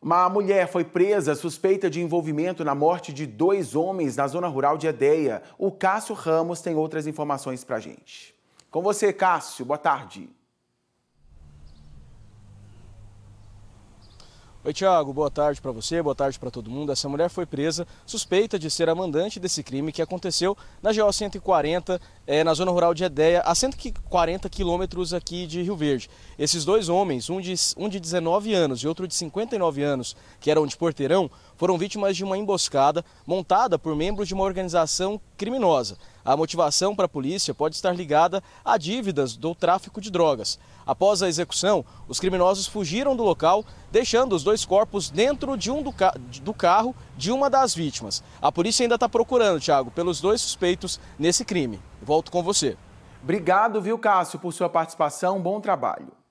Uma mulher foi presa suspeita de envolvimento na morte de dois homens na zona rural de Edeia. O Cássio Ramos tem outras informações para gente. Com você, Cássio. Boa tarde. Oi, Tiago, boa tarde para você, boa tarde para todo mundo. Essa mulher foi presa suspeita de ser a mandante desse crime que aconteceu na GO 140, eh, na zona rural de Edéia, a 140 quilômetros aqui de Rio Verde. Esses dois homens, um de, um de 19 anos e outro de 59 anos, que eram de Porteirão, foram vítimas de uma emboscada montada por membros de uma organização criminosa. A motivação para a polícia pode estar ligada a dívidas do tráfico de drogas. Após a execução, os criminosos fugiram do local, deixando os dois corpos dentro de um do, ca do carro de uma das vítimas. A polícia ainda está procurando, Thiago, pelos dois suspeitos nesse crime. Volto com você. Obrigado, viu, Cássio, por sua participação. Bom trabalho.